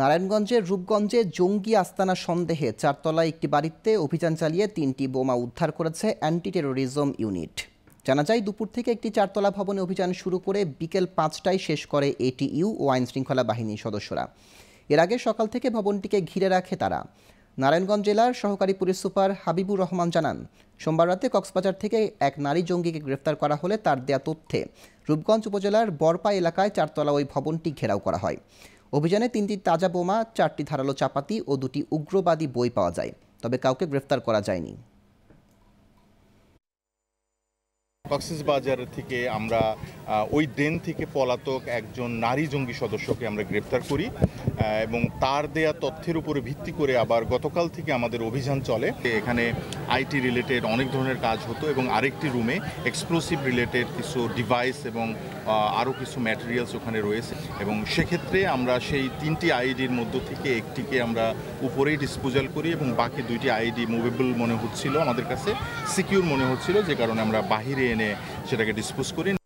নারায়ণগঞ্জের রূপগঞ্জে জঙ্গি আস্তানা সন্দেহে চারতলায় একটি বাড়িতে অভিযান চালিয়ে তিনটি বোমা উদ্ধার করেছে অ্যান্টি টেরোরিজম ইউনিট জানা যায় দুপুর থেকে একটি চারতলা ভবনে অভিযান শুরু করে বিকেল পাঁচটায় শেষ করে এটিইউ ও আইন শৃঙ্খলা বাহিনীর সদস্যরা এর আগে সকাল থেকে ভবনটিকে ঘিরে রাখে তারা নারায়ণগঞ্জ জেলার সহকারী পুলিশ সুপার হাবিবুর রহমান জানান সোমবার রাতে কক্সবাজার থেকে এক নারী জঙ্গিকে গ্রেফতার করা হলে তার দেয়া তথ্যে রূপগঞ্জ উপজেলার বরপা এলাকায় চারতলা ওই ভবনটি ঘেরাও করা হয় অভিযানে তিনটি তাজা বোমা চারটি ধারালো চাপাতি ও দুটি উগ্রবাদী বই পাওয়া যায় তবে কাউকে গ্রেফতার করা যায়নি বাজার থেকে আমরা ওই দেন থেকে পলাতক একজন নারী জঙ্গি সদস্যকে আমরা গ্রেপ্তার করি এবং তার দেয়া তথ্যের উপরে ভিত্তি করে আবার গতকাল থেকে আমাদের অভিযান চলে এখানে আইটি রিলেটেড অনেক ধরনের কাজ হতো এবং আরেকটি রুমে এক্সপ্লোসিভ রিলেটেড কিছু ডিভাইস এবং আরও কিছু ম্যাটেরিয়ালস ওখানে রয়েছে এবং সেক্ষেত্রে আমরা সেই তিনটি আইডির মধ্য থেকে একটিকে আমরা উপরেই ডিসপোজাল করি এবং বাকি দুইটি আইডি মুভেবল মনে হচ্ছিল আমাদের কাছে সিকিউর মনে হচ্ছিল যে কারণে আমরা বাহিরে এনে সেটাকে ডিসপোজ করি